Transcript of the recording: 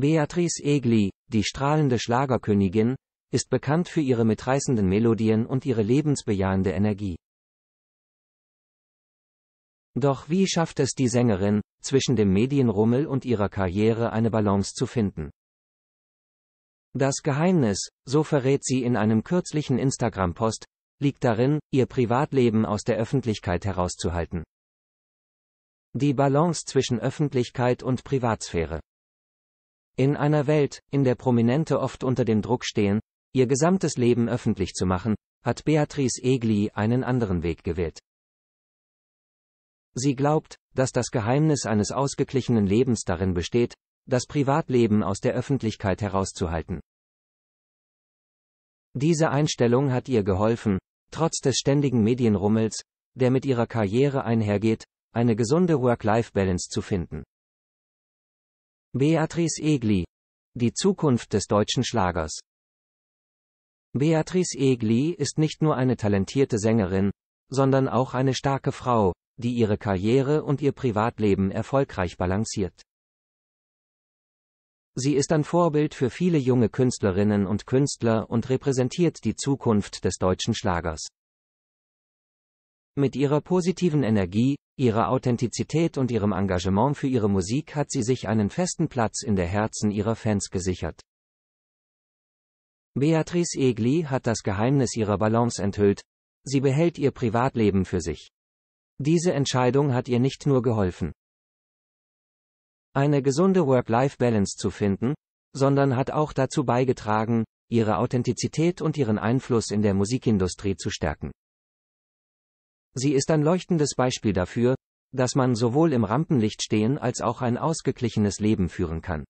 Beatrice Egli, die strahlende Schlagerkönigin, ist bekannt für ihre mitreißenden Melodien und ihre lebensbejahende Energie. Doch wie schafft es die Sängerin, zwischen dem Medienrummel und ihrer Karriere eine Balance zu finden? Das Geheimnis, so verrät sie in einem kürzlichen Instagram-Post, liegt darin, ihr Privatleben aus der Öffentlichkeit herauszuhalten. Die Balance zwischen Öffentlichkeit und Privatsphäre. In einer Welt, in der Prominente oft unter dem Druck stehen, ihr gesamtes Leben öffentlich zu machen, hat Beatrice Egli einen anderen Weg gewählt. Sie glaubt, dass das Geheimnis eines ausgeglichenen Lebens darin besteht, das Privatleben aus der Öffentlichkeit herauszuhalten. Diese Einstellung hat ihr geholfen, trotz des ständigen Medienrummels, der mit ihrer Karriere einhergeht, eine gesunde Work-Life-Balance zu finden. Beatrice Egli. Die Zukunft des deutschen Schlagers. Beatrice Egli ist nicht nur eine talentierte Sängerin, sondern auch eine starke Frau, die ihre Karriere und ihr Privatleben erfolgreich balanciert. Sie ist ein Vorbild für viele junge Künstlerinnen und Künstler und repräsentiert die Zukunft des deutschen Schlagers. Mit ihrer positiven Energie, ihrer Authentizität und ihrem Engagement für ihre Musik hat sie sich einen festen Platz in der Herzen ihrer Fans gesichert. Beatrice Egli hat das Geheimnis ihrer Balance enthüllt, sie behält ihr Privatleben für sich. Diese Entscheidung hat ihr nicht nur geholfen, eine gesunde Work-Life-Balance zu finden, sondern hat auch dazu beigetragen, ihre Authentizität und ihren Einfluss in der Musikindustrie zu stärken. Sie ist ein leuchtendes Beispiel dafür, dass man sowohl im Rampenlicht stehen als auch ein ausgeglichenes Leben führen kann.